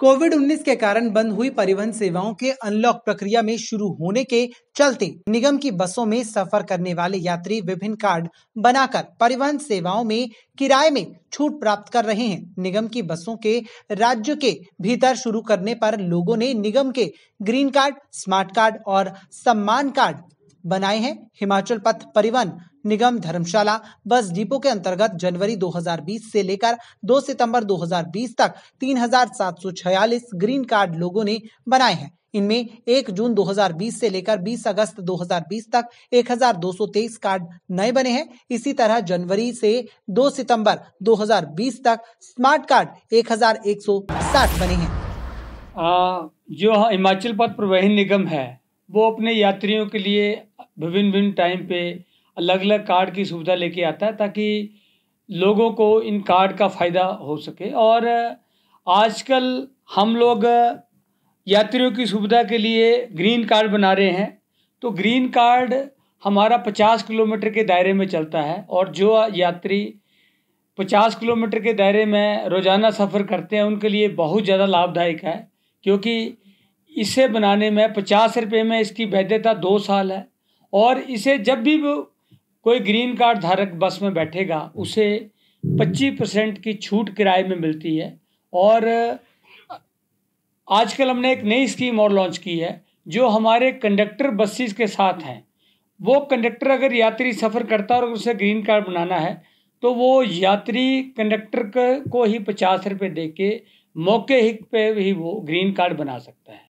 Covid 19 के कारण बंद हुई परिवहन सेवाओं के अनलॉक प्रक्रिया में शुरू होने के चलते निगम की बसों में सफर करने वाले यात्री विभिन्न कार्ड बनाकर परिवहन सेवाओं में किराए में छूट प्राप्त कर रहे हैं निगम की बसों के राज्य के भीतर शुरू करने पर लोगों ने निगम के ग्रीन कार्ड स्मार्ट कार्ड और सम्मान कार्ड बनाए हैं हिमाचल पथ परिवहन निगम धर्मशाला बस डिपो के अंतर्गत जनवरी 2020 से लेकर 2 सितंबर 2020 तक 3,746 ग्रीन कार्ड लोगों ने बनाए हैं इनमें 1 जून 2020 से लेकर 20 अगस्त 2020 तक 1,223 कार्ड नए बने हैं इसी तरह जनवरी से 2 सितंबर 2020 तक स्मार्ट कार्ड 1,160 बने हैं आ, जो हाँ हिमाचल पथ परिवहन निगम है वो अपने यात्रियों के लिए विभिन्न भिन्न टाइम पे अलग अलग कार्ड की सुविधा लेके आता है ताकि लोगों को इन कार्ड का फ़ायदा हो सके और आजकल हम लोग यात्रियों की सुविधा के लिए ग्रीन कार्ड बना रहे हैं तो ग्रीन कार्ड हमारा पचास किलोमीटर के दायरे में चलता है और जो यात्री पचास किलोमीटर के दायरे में रोज़ाना सफ़र करते हैं उनके लिए बहुत ज़्यादा लाभदायक है क्योंकि इसे बनाने में पचास रुपये में इसकी वैधता दो साल है और इसे जब भी कोई ग्रीन कार्ड धारक बस में बैठेगा हम्म। उसे 25 परसेंट की छूट किराए में मिलती है और आजकल हमने एक नई स्कीम और लॉन्च की है जो हमारे कंडक्टर बसेस के साथ हैं वो कंडक्टर अगर यात्री सफ़र करता है और उसे ग्रीन कार्ड बनाना है तो वो यात्री कंडक्टर को ही पचास रुपये दे के मौके ही पे ही वो ग्रीन कार्ड बना सकता है